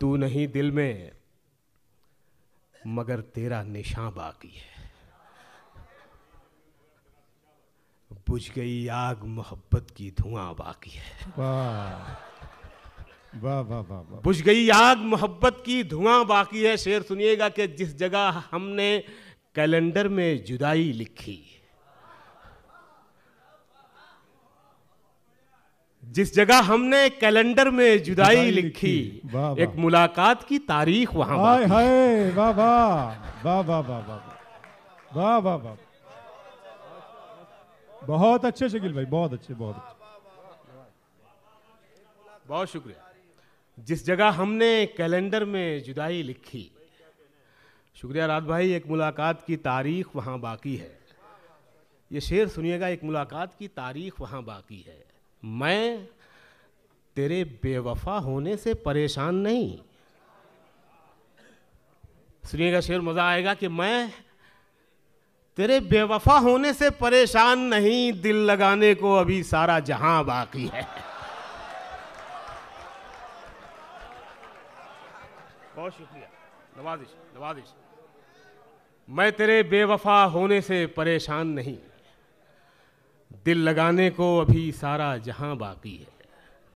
तू नहीं दिल में मगर तेरा निशान बाकी है बुझ गई आग मोहब्बत की धुआं बाकी है वाह वाह वाह वाह बुझ गई आग मोहब्बत की धुआं बाकी है शेर सुनिएगा कि जिस जगह हमने कैलेंडर में जुदाई लिखी जिस जगह हमने कैलेंडर में जुदाई लिखी एक मुलाकात की तारीख वहां हाय वाह वाह वाह वाह वाह वाह वाह वाह वाह बहुत अच्छे शकील भाई बहुत अच्छे बहुत अच्छे बहुत शुक्रिया जिस जगह हमने कैलेंडर में जुदाई लिखी शुक्रिया रात भाई एक मुलाकात की तारीख वहां बाकी है ये शेर सुनिएगा एक मुलाकात की तारीख वहां बाकी है मैं तेरे बेवफा होने से परेशान नहीं सुनिएगा शेर मज़ा आएगा कि मैं तेरे बेवफा होने से परेशान नहीं दिल लगाने को अभी सारा जहां बाकी है बहुत शुक्रिया नवाजिश नवाजिश मैं तेरे बेवफा होने से परेशान नहीं दिल लगाने को अभी सारा जहां बाकी है